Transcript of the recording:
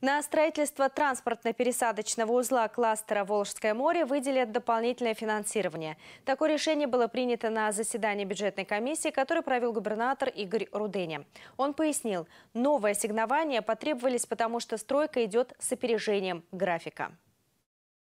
На строительство транспортно-пересадочного узла кластера «Волжское море» выделят дополнительное финансирование. Такое решение было принято на заседании бюджетной комиссии, которое провел губернатор Игорь Руденя. Он пояснил, новое сигнование потребовались потому, что стройка идет с опережением графика.